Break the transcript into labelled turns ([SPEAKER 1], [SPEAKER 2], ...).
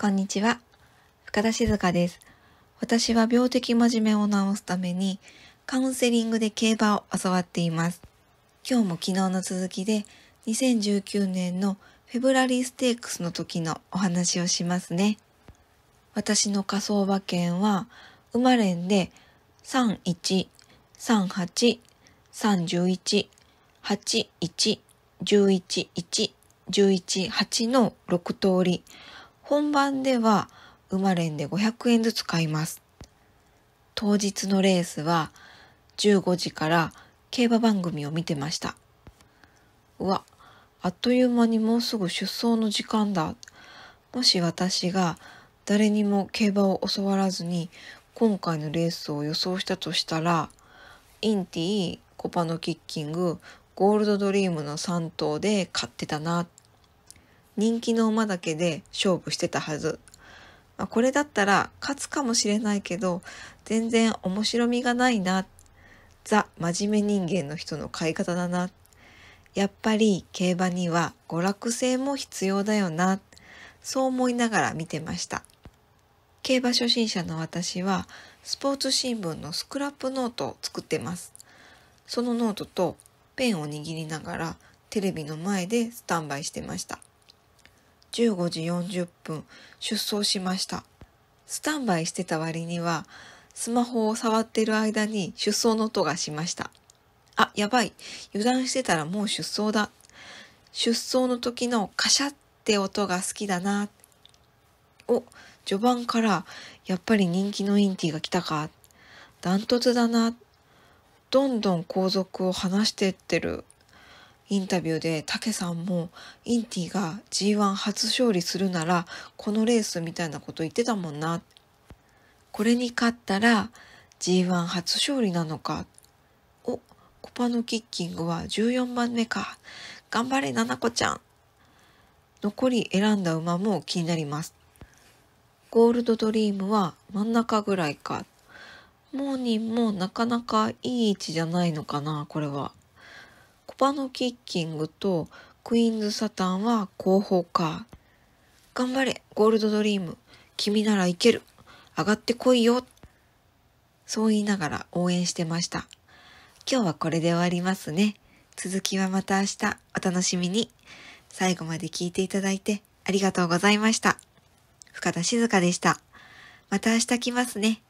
[SPEAKER 1] こんにちは。深田静香です。私は病的真面目を治すためにカウンセリングで競馬を教わっています。今日も昨日の続きで2019年のフェブラリーステークスの時のお話をしますね。私の仮想馬券は生まれんで31、38、31、81、11、1、11、8の6通り。本番では馬連で500円ずつ買います。当日のレースは15時から競馬番組を見てました。うわ、あっという間にもうすぐ出走の時間だ。もし私が誰にも競馬を教わらずに今回のレースを予想したとしたら、インティ、コパのキッキング、ゴールドドリームの3頭で買ってたなっ人気の馬だけで勝負してたはず。まあ、これだったら勝つかもしれないけど、全然面白みがないな。ザ・真面目人間の人の買い方だな。やっぱり競馬には娯楽性も必要だよな。そう思いながら見てました。競馬初心者の私はスポーツ新聞のスクラップノートを作ってます。そのノートとペンを握りながらテレビの前でスタンバイしてました。15時40分出走しました。スタンバイしてた割には、スマホを触っている間に出走の音がしました。あ、やばい。油断してたらもう出走だ。出走の時のカシャって音が好きだな。お、序盤からやっぱり人気のインティが来たか。ダントツだな。どんどん後続を離してってる。インタビューで武さんもインティが G1 初勝利するならこのレースみたいなこと言ってたもんなこれに勝ったら G1 初勝利なのかおコパのキッキングは14番目か頑張れななこちゃん残り選んだ馬も気になりますゴールドドリームは真ん中ぐらいかモーニンもなかなかいい位置じゃないのかなこれは。パのキッキングとクイーンズサタンは後方か。頑張れ、ゴールドドリーム。君ならいける。上がってこいよ。そう言いながら応援してました。今日はこれで終わりますね。続きはまた明日お楽しみに。最後まで聞いていただいてありがとうございました。深田静香でした。また明日来ますね。